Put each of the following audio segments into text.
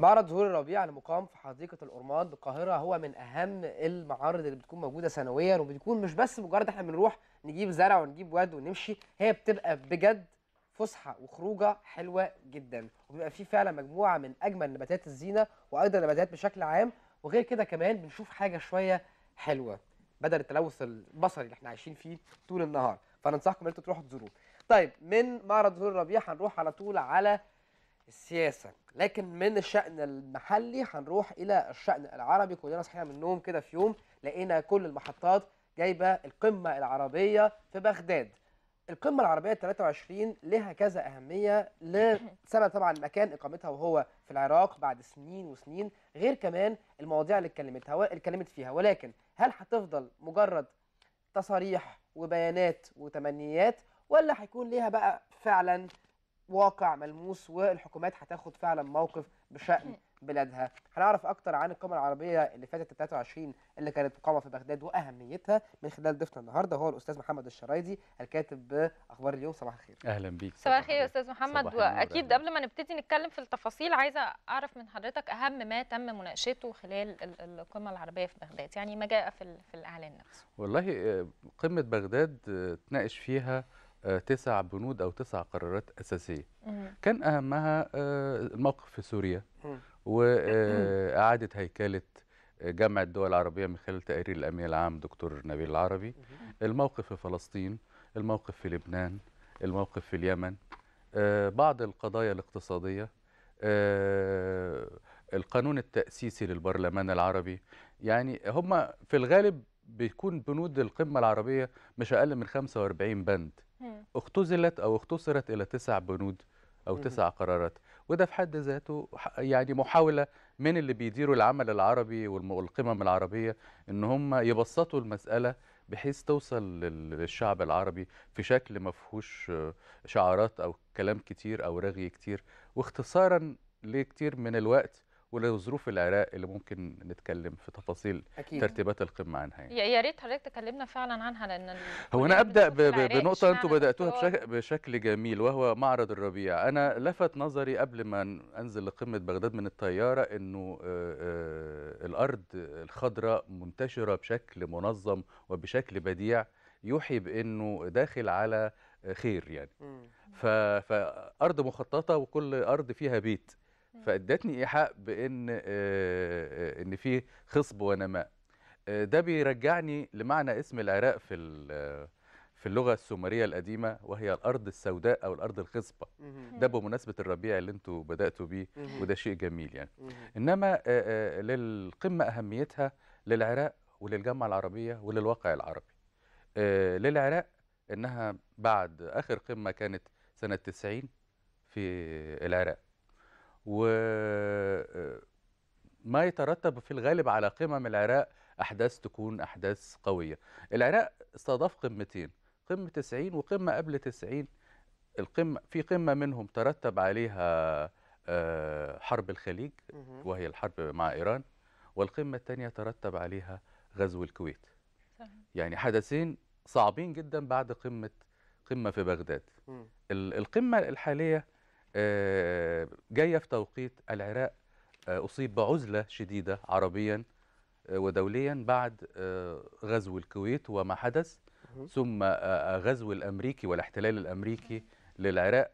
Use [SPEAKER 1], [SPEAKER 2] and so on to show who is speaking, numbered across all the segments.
[SPEAKER 1] معرض زهور الربيع المقام في حديقه الأرماد بالقاهره هو من اهم المعارض اللي بتكون موجوده سنويا وبتكون مش بس مجرد احنا بنروح نجيب زرع ونجيب ود ونمشي هي بتبقى بجد فسحه وخروجه حلوه جدا وبيبقى فيه فعلا مجموعه من اجمل نباتات الزينه وايضا نباتات بشكل عام وغير كده كمان بنشوف حاجه شويه حلوه بدل التلوث البصري اللي احنا عايشين فيه طول النهار فننصحكم ان انتوا تروحوا تزوروه طيب من معرض زهور الربيع هنروح على طول على السياسه لكن من الشان المحلي هنروح الى الشان العربي كلنا صحينا من النوم كده في يوم لقينا كل المحطات جايبه القمه العربيه في بغداد القمه العربيه 23 لها كذا اهميه لسبب طبعا مكان اقامتها وهو في العراق بعد سنين وسنين غير كمان المواضيع اللي اتكلمتها اتكلمت فيها ولكن هل هتفضل مجرد تصاريح وبيانات وتمنيات ولا هيكون ليها بقى فعلا واقع ملموس والحكومات هتاخد فعلا موقف بشأن بلادها هنعرف اكتر عن القمه العربيه اللي فاتت 23 اللي كانت مقامه في بغداد واهميتها من خلال ضيفنا النهارده هو الاستاذ محمد الشرايدي الكاتب باخبار اليوم صباح الخير اهلا بيك صباح الخير
[SPEAKER 2] يا استاذ محمد واكيد قبل ما نبتدي نتكلم في التفاصيل عايزه اعرف من حضرتك اهم ما تم مناقشته خلال القمه العربيه في بغداد يعني ما جاء في, في الاعلان نفسه
[SPEAKER 3] والله آه، قمه بغداد آه، تناقش فيها آه، تسع بنود أو تسع قرارات أساسية كان أهمها آه، الموقف في سوريا وإعادة آه، هيكلة جامعة الدول العربية من خلال تقرير الأمين العام دكتور نبيل العربي الموقف في فلسطين الموقف في لبنان الموقف في اليمن بعض القضايا الاقتصادية القانون التأسيسي للبرلمان العربي يعني هم في الغالب بيكون بنود القمة العربية مش أقل من 45 بند اختزلت أو اختصرت إلى تسع بنود أو تسع قرارات وده في حد ذاته يعني محاولة من اللي بيديروا العمل العربي والقمم العربية إن هم يبسطوا المسألة بحيث توصل للشعب العربي في شكل ما فيهوش شعارات أو كلام كتير أو رغي كتير واختصارا لكتير من الوقت ولظروف العراق اللي ممكن نتكلم في تفاصيل أكيد. ترتيبات القمه عنها
[SPEAKER 2] يعني. يا ريت حضرتك تكلمنا فعلا عنها لان
[SPEAKER 3] هو انا ابدا بنقطه انتم بداتوها بشكل, بشكل جميل وهو معرض الربيع انا لفت نظري قبل ما انزل لقمه بغداد من الطياره انه آه، آه، الارض الخضراء منتشره بشكل منظم وبشكل بديع يوحي بانه داخل على خير يعني فارض مخططه وكل ارض فيها بيت إيه. فادتني ايحاء بان آه، آه، ان في خصب ونماء آه، ده بيرجعني لمعنى اسم العراق في في اللغه السومريه القديمه وهي الارض السوداء او الارض الخصبه ده بمناسبه الربيع اللي انتوا بداتوا بيه وده شيء جميل يعني انما للقمه اهميتها للعراق وللجامعه العربيه وللواقع العربي للعراق انها بعد اخر قمه كانت سنه 90 في العراق وما آه، يترتب في الغالب على قمم العراق أحداث تكون أحداث قوية العراق استضاف قمتين قمة 90 وقمة قبل 90 القمة في قمة منهم ترتب عليها آه، حرب الخليج وهي الحرب مع إيران والقمة الثانية ترتب عليها غزو الكويت يعني حدثين صعبين جدا بعد قمة قمة في بغداد القمة الحالية آه، جايه في توقيت العراق آه، اصيب بعزله شديده عربيا آه، ودوليا بعد غزو الكويت وما حدث ثم غزو الامريكي والاحتلال الامريكي للعراق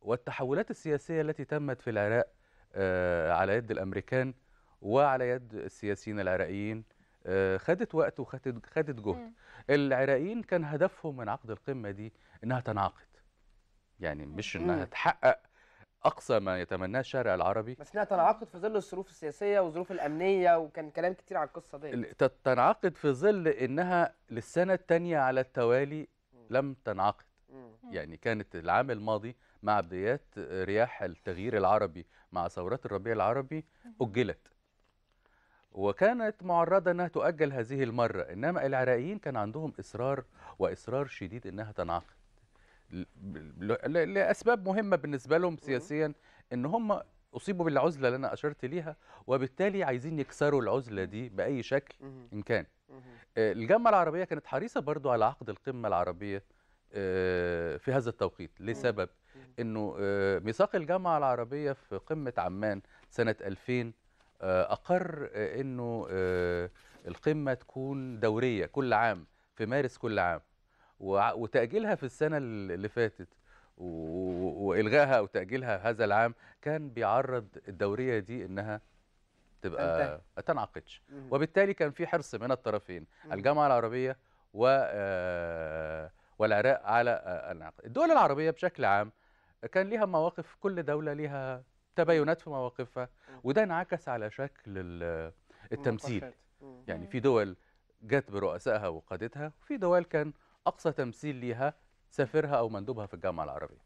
[SPEAKER 3] والتحولات السياسيه التي تمت في العراق على يد الامريكان وعلى يد السياسيين العراقيين خدت وقت وخدت خدت جهد العراقيين كان هدفهم من عقد القمه دي انها تنعقد يعني مش انها تحقق اقصى ما يتمناه الشارع العربي بس
[SPEAKER 1] انها تنعقد في ظل الظروف السياسيه والظروف الامنيه وكان كلام كتير على القصه دي
[SPEAKER 3] تنعقد في ظل انها للسنه الثانيه على التوالي لم تنعقد يعني كانت العام الماضي مع بدايات رياح التغيير العربي مع ثورات الربيع العربي اجلت وكانت معرضه انها تؤجل هذه المره انما العراقيين كان عندهم اصرار واصرار شديد انها تنعقد لاسباب مهمه بالنسبه لهم سياسيا ان هم اصيبوا بالعزله اللي انا اشرت ليها وبالتالي عايزين يكسروا العزله دي باي شكل ان كان آه، الجامعه العربيه كانت حريصه برضو على عقد القمه العربيه آه، في هذا التوقيت لسبب انه آه، ميثاق الجامعه العربيه في قمه عمان سنه 2000 اقر انه القمه تكون دوريه كل عام في مارس كل عام وتاجيلها في السنه اللي فاتت والغائها او تاجيلها هذا العام كان بيعرض الدوريه دي انها تبقى تنعقدش وبالتالي كان في حرص من الطرفين الجامعه العربيه و آه، والعراق على آه، النعقد الدول العربيه بشكل عام كان ليها مواقف كل دوله ليها تباينات في مواقفها وده انعكس على شكل التمثيل يعني في دول جت برؤسائها وقادتها وفي دول كان اقصى تمثيل ليها سفيرها او مندوبها في الجامعه العربيه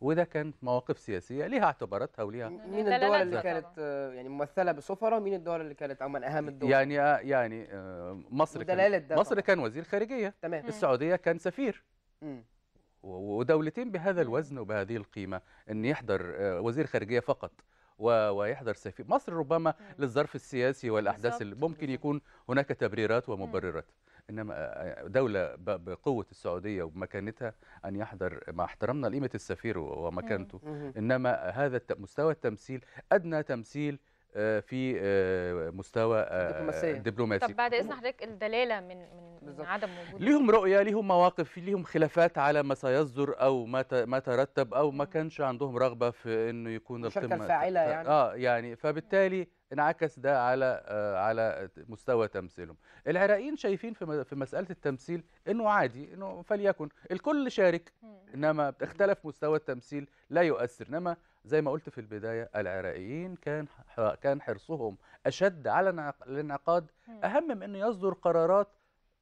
[SPEAKER 3] وده كانت مواقف سياسيه ليها اعتباراتها وليها مين الدول اللي كانت
[SPEAKER 1] آه، يعني ممثله بسفره ومين الدول اللي كانت او من اهم الدول
[SPEAKER 3] يعني آه، يعني آه، مصر كان مصر كان وزير خارجيه تمام. السعوديه كان سفير ودولتين بهذا الوزن وبهذه القيمه ان يحضر وزير خارجيه فقط ويحضر سفير مصر ربما للظرف السياسي والاحداث اللي ممكن يكون هناك تبريرات ومبررات انما آه، آه، دوله بقوه السعوديه وبمكانتها ان يحضر مع احترامنا لقيمه السفير ومكانته انما آه، هذا مستوى التمثيل ادنى تمثيل في مستوى دبلوماسي طب بعد
[SPEAKER 2] اذن حضرتك الدلاله من من بالزبط. عدم وجود
[SPEAKER 3] ليهم رؤيه ليهم مواقف ليهم خلافات على ما سيصدر او ما ما ترتب او ما كانش عندهم رغبه في انه يكون القمه الفاعله يعني اه يعني فبالتالي انعكس ده على آه، على مستوى تمثيلهم العراقيين شايفين في في مساله التمثيل انه عادي انه فليكن الكل شارك انما اختلف مستوى التمثيل لا يؤثر انما زي ما قلت في البدايه العراقيين كان كان حرصهم اشد على الانعقاد اهم من انه يصدر قرارات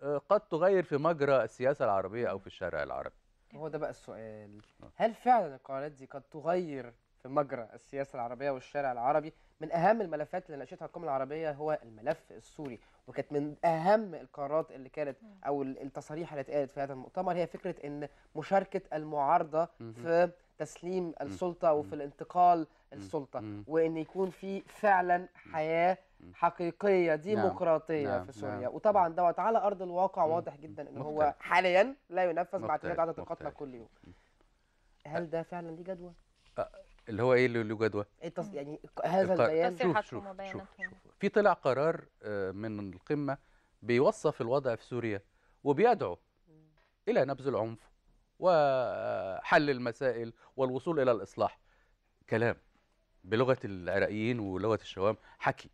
[SPEAKER 3] آه، قد تغير في مجرى السياسه العربيه او في الشارع العربي
[SPEAKER 1] هو ده بقى السؤال آه. هل فعلا القرارات دي قد تغير في مجرى السياسه العربيه والشارع العربي من اهم الملفات اللي ناقشتها القمه العربيه هو الملف السوري وكانت من اهم القرارات اللي كانت او التصاريح اللي اتقالت في هذا المؤتمر هي فكره ان مشاركه المعارضه في تسليم السلطه وفي الانتقال السلطه وان يكون في فعلا حياه حقيقيه نعم. ديمقراطيه نعم. في نعم. سوريا نعم. وطبعا دوت على ارض الواقع واضح جدا ان هو حاليا لا ينفذ بعد عدد القتلى كل يوم هل ده فعلا ليه جدوى
[SPEAKER 3] اللي هو ايه اللي له جدوى؟
[SPEAKER 1] يعني هذا البيان شوف شوف, شوف شوف
[SPEAKER 3] في طلع قرار آه، من القمه بيوصف الوضع في سوريا وبيدعو الى نبذ العنف وحل آه، المسائل والوصول الى الاصلاح كلام بلغه العراقيين ولغه الشوام حكي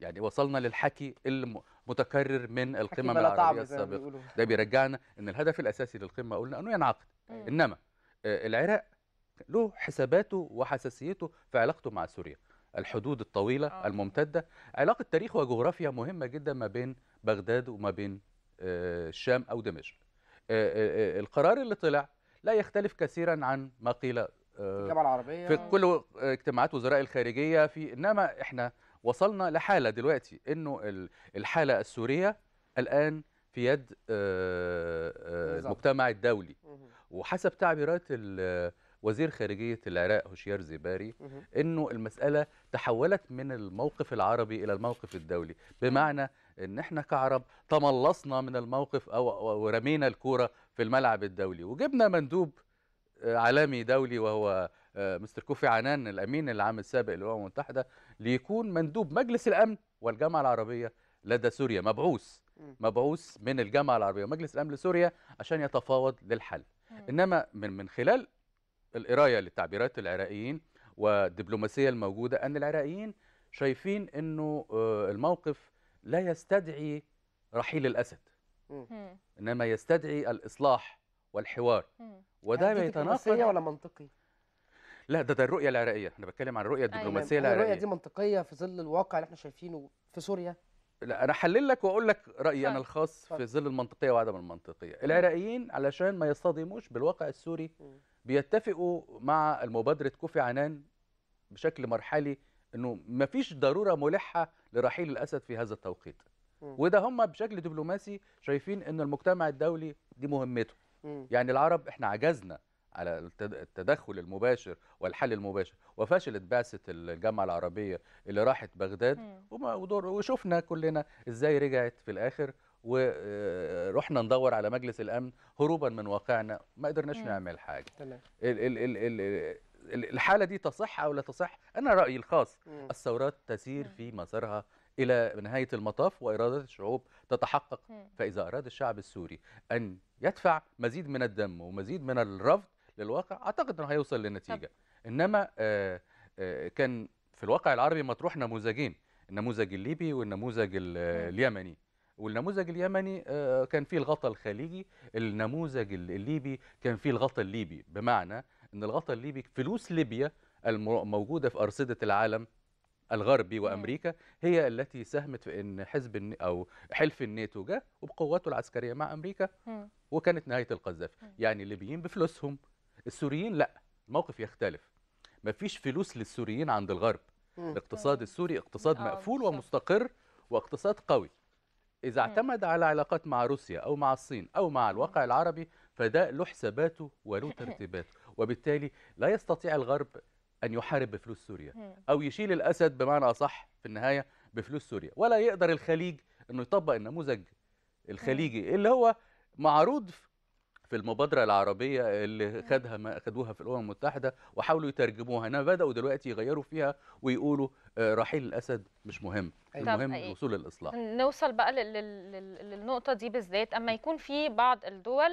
[SPEAKER 3] يعني وصلنا للحكي المتكرر من القمم العربيه السابقه ده بيرجعنا ان الهدف الاساسي للقمه قلنا انه ينعقد انما آه، العراق له حساباته وحساسيته في علاقته مع سوريا الحدود الطويله آه. الممتده علاقه تاريخ وجغرافيا مهمه جدا ما بين بغداد وما بين آه، الشام او دمشق آه، آه، القرار اللي طلع لا يختلف كثيرا عن ما قيل الجامعه
[SPEAKER 1] العربيه في كل
[SPEAKER 3] اجتماعات وزراء الخارجيه في انما احنا وصلنا لحاله دلوقتي انه الحاله السوريه الان في يد المجتمع الدولي وحسب تعبيرات وزير خارجيه العراق هوشيار زيباري انه المساله تحولت من الموقف العربي الى الموقف الدولي بمعنى ان احنا كعرب تملصنا من الموقف او ورمينا الكوره في الملعب الدولي وجبنا مندوب آه، عالمي دولي وهو آه، مستر كوفي عنان الامين العام السابق للامم المتحده ليكون مندوب مجلس الامن والجامعه العربيه لدى سوريا مبعوث مبعوث من الجامعه العربيه ومجلس الامن لسوريا عشان يتفاوض للحل انما من من خلال القرايه لتعبيرات العراقيين والدبلوماسيه الموجوده ان العراقيين شايفين انه آه، الموقف لا يستدعي رحيل الاسد انما يستدعي الاصلاح والحوار
[SPEAKER 1] وده يعني بيتناقض ولا منطقي
[SPEAKER 3] لا ده ده الرؤيه العراقيه انا بتكلم عن الرؤيه أيوة. الدبلوماسيه يعني العراقيه الرؤيه دي
[SPEAKER 1] منطقيه في ظل الواقع اللي احنا شايفينه في سوريا
[SPEAKER 3] لا انا احلل لك واقول لك رايي انا الخاص في ظل المنطقيه وعدم المنطقيه العراقيين علشان ما يصطدموش بالواقع السوري بيتفقوا مع المبادرة كوفي عنان بشكل مرحلي انه ما فيش ضروره ملحه لرحيل الاسد في هذا التوقيت وده هم بشكل دبلوماسي شايفين ان المجتمع الدولي دي مهمته يعني العرب احنا عجزنا على التدخل المباشر والحل المباشر وفشلت بعثه الجامعه العربيه اللي راحت بغداد وشفنا كلنا ازاي رجعت في الاخر ورحنا ندور على مجلس الامن هروبا من واقعنا ما قدرناش نعمل حاجه تمام الحاله دي تصح او لا تصح انا رايي الخاص مم. الثورات تسير مم. في مسارها الى نهايه المطاف وارادات الشعوب تتحقق مم. فاذا اراد الشعب السوري ان يدفع مزيد من الدم ومزيد من الرفض للواقع اعتقد انه هيوصل لنتيجه انما آآ آه، آآ آه، كان في الواقع العربي مطروح نموذجين النموذج الليبي والنموذج اليمني والنموذج اليمني آه، كان فيه الغطاء الخليجي النموذج الليبي كان فيه الغطاء الليبي بمعنى ان الغطاء الليبي فلوس ليبيا الموجوده في ارصده العالم الغربي وامريكا هي التي ساهمت في ان حزب او حلف الناتو جه وبقواته العسكريه مع امريكا وكانت نهايه القذافي يعني الليبيين بفلوسهم السوريين لا الموقف يختلف ما فيش فلوس للسوريين عند الغرب الاقتصاد السوري اقتصاد آه، مقفول ومستقر واقتصاد قوي إذا اعتمد على علاقات مع روسيا أو مع الصين أو مع الواقع العربي فده له حساباته وله ترتيباته وبالتالي لا يستطيع الغرب أن يحارب بفلوس سوريا أو يشيل الأسد بمعنى أصح في النهاية بفلوس سوريا ولا يقدر الخليج أنه يطبق النموذج الخليجي اللي هو معروض في المبادرة العربية اللي خدها ما خدوها في الأمم المتحدة وحاولوا يترجموها هنا بدأوا دلوقتي يغيروا فيها ويقولوا آه، رحيل الأسد مش مهم المهم الوصول إيه؟ وصول الإصلاح
[SPEAKER 2] نوصل بقى للنقطة دي بالذات أما يكون في بعض الدول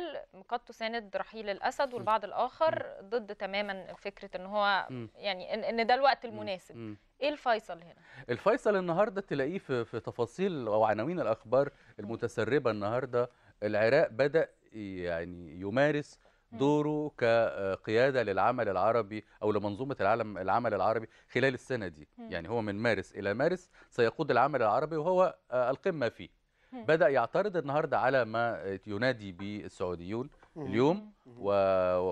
[SPEAKER 2] قد تساند رحيل الأسد والبعض الآخر ضد تماما فكرة أن هو يعني أن ده الوقت المناسب ايه الفيصل هنا؟
[SPEAKER 3] الفيصل النهارده تلاقيه في, في تفاصيل او عناوين الاخبار المتسربه النهارده العراق بدا يعني يمارس دوره كقيادة للعمل العربي أو لمنظومة العالم العمل العربي خلال السنة دي يعني هو من مارس إلى مارس سيقود العمل العربي وهو آه، القمة فيه بدأ يعترض النهاردة على ما ينادي بالسعوديون اليوم و...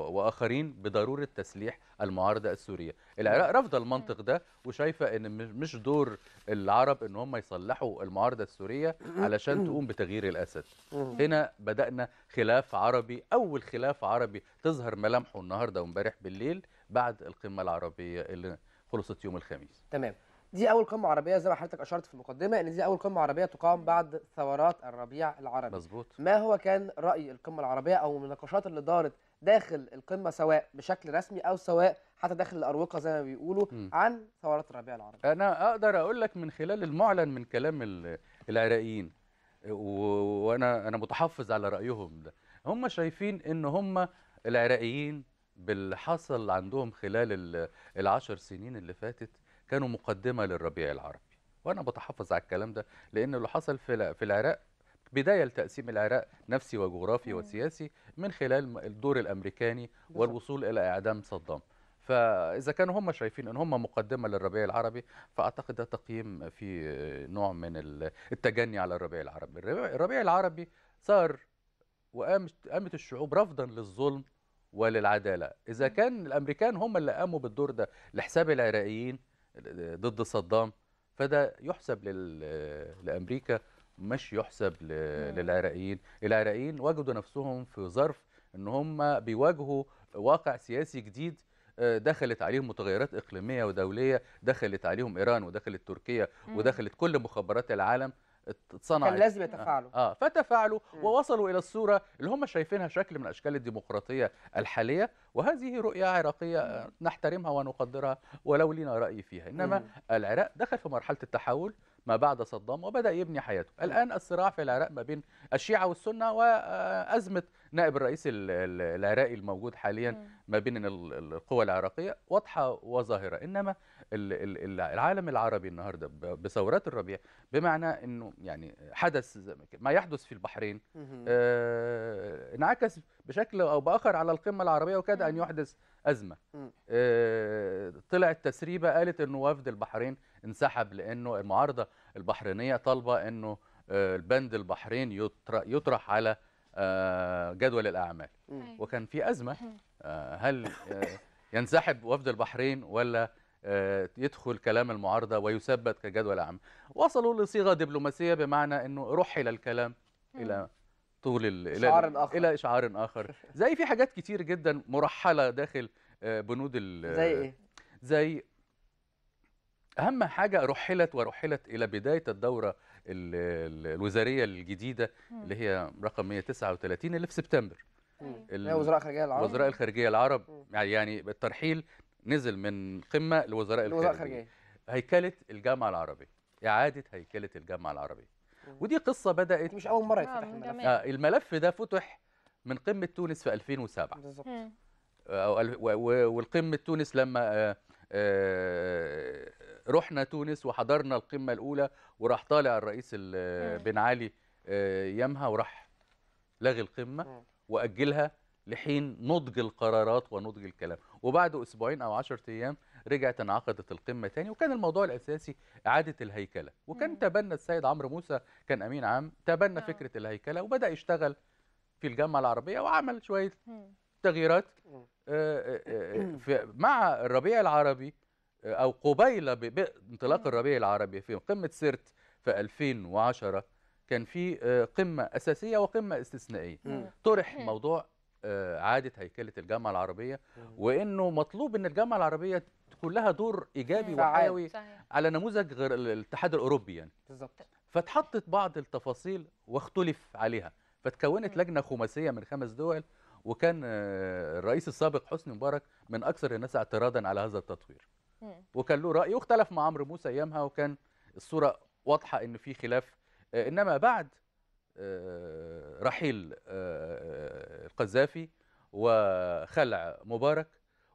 [SPEAKER 3] واخرين بضروره تسليح المعارضه السوريه العراق رفض المنطق ده وشايفه ان مش دور العرب ان هم يصلحوا المعارضه السوريه علشان تقوم بتغيير الاسد هنا بدانا خلاف عربي اول خلاف عربي تظهر ملامحه النهارده وامبارح بالليل بعد القمه العربيه اللي خلصت يوم الخميس
[SPEAKER 1] تمام دي اول قمه عربيه زي ما حضرتك اشرت في المقدمه ان دي اول قمه عربيه تقام بعد ثورات الربيع العربي مظبوط ما هو كان راي القمه العربيه او المناقشات اللي دارت داخل القمه سواء بشكل رسمي او سواء حتى داخل الاروقه زي ما بيقولوا م. عن ثورات الربيع العربي
[SPEAKER 3] انا اقدر اقول لك من خلال المعلن من كلام العراقيين وانا انا متحفظ على رايهم ده هم شايفين ان هم العراقيين باللي حصل عندهم خلال العشر سنين اللي فاتت كانوا مقدمه للربيع العربي وانا بتحفظ على الكلام ده لان اللي حصل في في العراق بدايه لتقسيم العراق نفسي وجغرافي وسياسي من خلال الدور الامريكاني والوصول الى اعدام صدام فاذا كانوا هم شايفين ان هم مقدمه للربيع العربي فاعتقد ده تقييم في نوع من التجني على الربيع العربي الربيع العربي صار وقامت قامت الشعوب رفضا للظلم وللعداله اذا كان الامريكان هم اللي قاموا بالدور ده لحساب العراقيين ضد صدام فده يحسب لامريكا مش يحسب للعراقيين العراقيين وجدوا نفسهم في ظرف ان هم بيواجهوا واقع سياسي جديد آه، دخلت عليهم متغيرات اقليميه ودوليه دخلت عليهم ايران ودخلت تركيا ودخلت كل مخابرات العالم اتصنعت كان إيه؟ لازم يتفاعلوا اه فتفاعلوا ووصلوا الى الصوره اللي هم شايفينها شكل من اشكال الديمقراطيه الحاليه وهذه رؤيه عراقيه نحترمها ونقدرها ولو لنا راي فيها انما العراق دخل في مرحله التحول ما بعد صدام وبدأ يبني حياته الآن الصراع في العراق ما بين الشيعة والسنة وأزمة نائب الرئيس العراقي الموجود حاليا ما بين القوى العراقية واضحة وظاهرة إنما العالم العربي النهاردة بثورات الربيع بمعنى أنه يعني حدث ما يحدث في البحرين آه، انعكس بشكل أو بآخر على القمة العربية وكاد أن يحدث أزمة آه، طلعت تسريبة قالت أنه وفد البحرين انسحب لانه المعارضه البحرينيه طالبه انه آه، البند البحرين يطرح على آه، جدول الاعمال أيوة. وكان في ازمه آه، هل ينسحب وفد البحرين ولا يدخل كلام المعارضه ويثبت كجدول اعمال وصلوا لصيغه دبلوماسيه بمعنى انه رحل الكلام الى طول الى شعار اخر الى اشعار اخر زي في حاجات كتير جدا مرحله داخل بنود ال زي ايه زي اهم حاجه رحلت ورحلت الى بدايه الدوره الوزاريه الجديده اللي هي رقم 139 اللي في سبتمبر
[SPEAKER 1] وزراء الخارجيه العرب وزراء
[SPEAKER 3] الخارجيه العرب يعني الترحيل نزل من قمه لوزراء الخارجيه هيكله الجامعه العربيه اعاده هيكله الجامعه العربيه ودي قصه بدات مش اول مره يتفتح الملف آه،, آه الملف ده فتح من قمه تونس في 2007 بالظبط آه والقمه تونس لما آه آه رحنا تونس وحضرنا القمه الاولى وراح طالع الرئيس بن علي آه، يمها وراح لغي القمه واجلها لحين نضج القرارات ونضج الكلام وبعد اسبوعين او 10 ايام رجعت انعقدت القمه تاني وكان الموضوع الاساسي اعاده الهيكله وكان تبنى السيد عمرو موسى كان امين عام تبنى فكره الهيكله وبدا يشتغل في الجامعه العربيه وعمل شويه تغييرات آه، آه، مع الربيع العربي أو قبيل بانطلاق الربيع العربي في قمة سرت في 2010 كان في آه، قمة أساسية وقمة استثنائية طرح موضوع آه، عادة هيكلة الجامعة العربية وإنه مطلوب إن الجامعة العربية تكون لها دور إيجابي وحيوي على نموذج غير الاتحاد الأوروبي يعني بالظبط فاتحطت بعض التفاصيل واختلف عليها فتكونت لجنة خماسية من خمس دول وكان آه، الرئيس السابق حسني مبارك من أكثر الناس اعتراضا على هذا التطوير وكان له راي واختلف مع عمرو موسى ايامها وكان الصوره واضحه ان في خلاف آه، انما بعد آه، رحيل آه، القذافي وخلع مبارك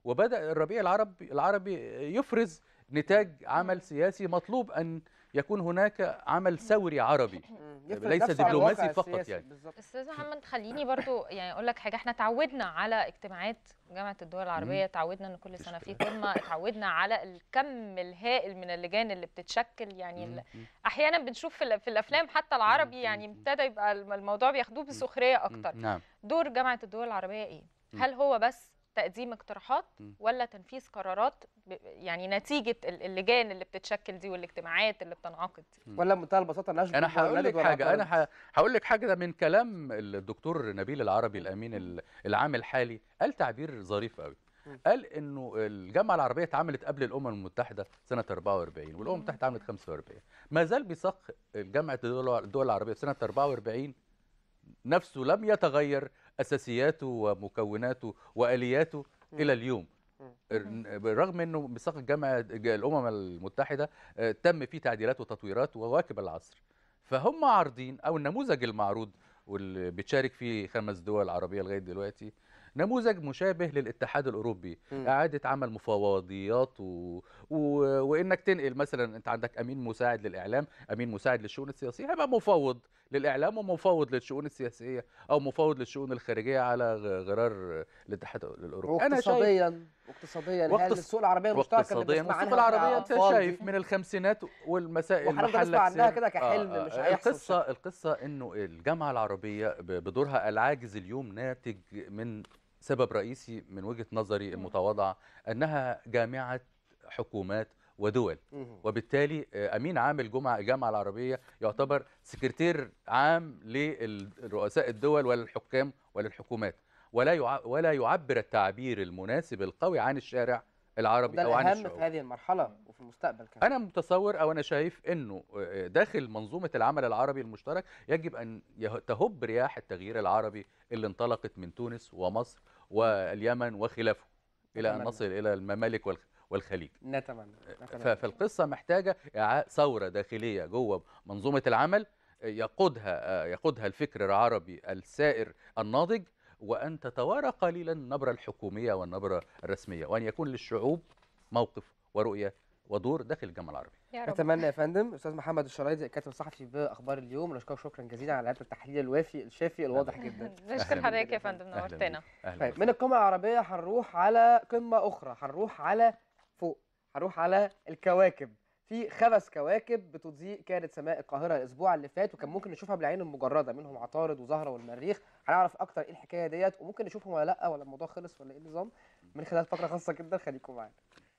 [SPEAKER 3] وبدا الربيع العربي العربي يفرز نتاج عمل سياسي مطلوب أن يكون هناك عمل ثوري عربي ليس دبلوماسي فقط يعني
[SPEAKER 2] استاذ محمد خليني برضو يعني اقول لك حاجه احنا تعودنا على اجتماعات جامعه الدول العربيه تعودنا ان كل سنه في قمه تعودنا على الكم الهائل من اللجان اللي بتتشكل يعني احيانا بنشوف في الافلام حتى العربي يعني ابتدى يبقى الموضوع بياخدوه بسخريه اكتر نعم. دور جامعه الدول العربيه ايه هل هو بس تقديم اقتراحات ولا تنفيذ قرارات يعني نتيجه اللجان اللي بتتشكل دي والاجتماعات اللي بتنعقد
[SPEAKER 1] دي ولا بمنتهى البساطه انا
[SPEAKER 2] هقول لك حاجه انا
[SPEAKER 3] هقول لك حاجه ده من كلام الدكتور نبيل العربي الامين العام الحالي قال تعبير ظريف قوي قال انه الجامعه العربيه اتعملت قبل الامم المتحده سنه 44 والامم المتحده اتعملت 45 ما زال بيصق جامعه الدول العربيه سنه 44 نفسه لم يتغير اساسياته ومكوناته والياته الى اليوم بالرغم انه ميثاق الجامعه الامم المتحده آه، تم فيه تعديلات وتطويرات وواكب العصر فهم عارضين او النموذج المعروض واللي بتشارك فيه خمس دول عربيه لغايه دلوقتي نموذج مشابه للاتحاد الاوروبي م. اعاده عمل مفوضيات و... و... وانك تنقل مثلا انت عندك امين مساعد للاعلام امين مساعد للشؤون السياسيه هيبقى مفوض للاعلام ومفاوض للشؤون السياسيه او مفاوض للشؤون الخارجيه على غرار الاتحاد الاوروبي انا شايف
[SPEAKER 1] اقتصاديا هل السوق العربيه المشتركه اللي بنسمع عنها العربيه انت شايف
[SPEAKER 3] من الخمسينات والمسائل وحضرتك بنسمع عنها كده كحلم آه, آه، مش هيحصل القصه شيء. القصه انه الجامعه العربيه بدورها العاجز اليوم ناتج من سبب رئيسي من وجهه نظري المتواضعه انها جامعه حكومات ودول وبالتالي آه، امين عام الجمعه الجامعه العربيه يعتبر سكرتير عام لرؤساء الدول وللحكام وللحكومات ولا ولا يعبر التعبير المناسب القوي عن الشارع العربي او عن الشعوب
[SPEAKER 1] في هذه المرحله وفي المستقبل كمان انا
[SPEAKER 3] متصور او انا شايف انه آه، داخل منظومه العمل العربي المشترك يجب ان تهب رياح التغيير العربي اللي انطلقت من تونس ومصر واليمن وخلافه الى ان نصل الى الممالك والخلافة. والخليج
[SPEAKER 1] نتمنى, أه، نتمنى.
[SPEAKER 3] فالقصة محتاجة ثورة داخلية جوه منظومة العمل أه، يقودها أه، يقودها الفكر العربي السائر الناضج وأن تتوارى قليلا النبرة الحكومية والنبرة الرسمية وأن يكون للشعوب موقف ورؤية ودور داخل الجامعه
[SPEAKER 1] العربيه يا رب. اتمنى يا فندم استاذ محمد الشرايدي الكاتب الصحفي باخبار اليوم نشكرك شكرا جزيلا على هذا التحليل الوافي الشافي الواضح جدا نشكر حضرتك يا فندم نورتنا طيب من القمه العربيه هنروح على قمه اخرى هنروح على هروح على الكواكب في خمس كواكب بتضيء كانت سماء القاهره الاسبوع اللي فات وكان ممكن نشوفها بالعين المجرده منهم عطارد وزهره والمريخ هنعرف اكتر ايه الحكايه ديت وممكن نشوفهم ولا لا ولا الموضوع خلص ولا ايه النظام من خلال فقره خاصه جدا خليكم معانا